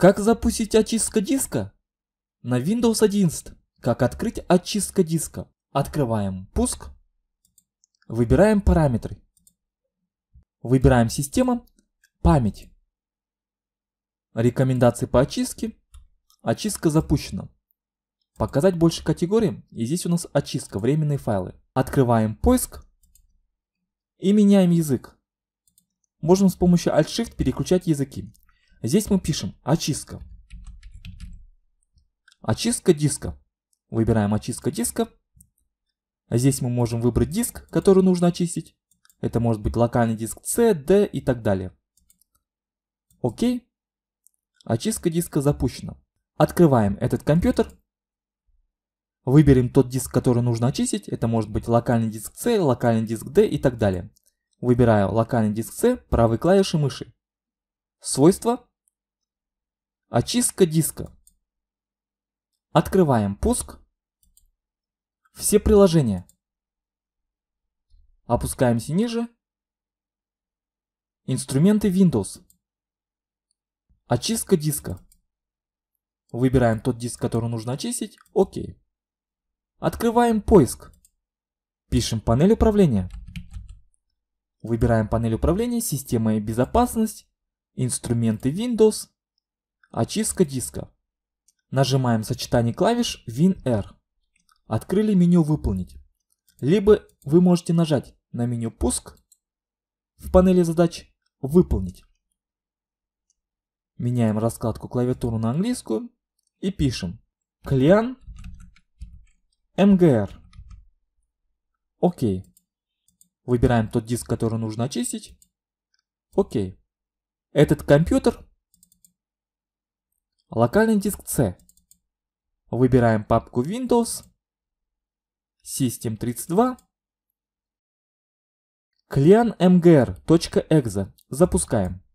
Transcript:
Как запустить очистка диска? На Windows 11. Как открыть очистка диска? Открываем пуск. Выбираем параметры. Выбираем система, память. Рекомендации по очистке. Очистка запущена. Показать больше категорий. И здесь у нас очистка, временные файлы. Открываем поиск и меняем язык. Можем с помощью Alt-Shift переключать языки. Здесь мы пишем очистка. Очистка диска. Выбираем очистка диска. Здесь мы можем выбрать диск, который нужно очистить. Это может быть локальный диск C, D и так далее. Окей. Очистка диска запущена. Открываем этот компьютер. Выберем тот диск, который нужно очистить. Это может быть локальный диск C, локальный диск D и так далее. Выбираю локальный диск C правой клавишей мыши. Свойства. Очистка диска. Открываем пуск. Все приложения. Опускаемся ниже. Инструменты Windows. Очистка диска. Выбираем тот диск, который нужно очистить. ОК. Открываем поиск. Пишем панель управления. Выбираем панель управления, система и безопасность, инструменты Windows, Очистка диска. Нажимаем сочетание клавиш WinR. Открыли меню «Выполнить». Либо вы можете нажать на меню «Пуск» в панели задач «Выполнить». Меняем раскладку клавиатуру на английскую и пишем клиан MGR». Окей. Выбираем тот диск, который нужно очистить. Окей. Этот компьютер Локальный диск C. Выбираем папку Windows, System32, Clean mgr.exe. Запускаем.